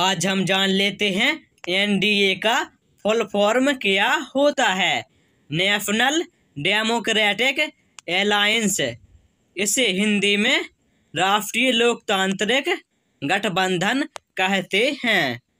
आज हम जान लेते हैं एनडीए का फुल फॉर्म क्या होता है नेशनल डेमोक्रेटिक अलायंस इसे हिंदी में राष्ट्रीय लोकतांत्रिक गठबंधन कहते हैं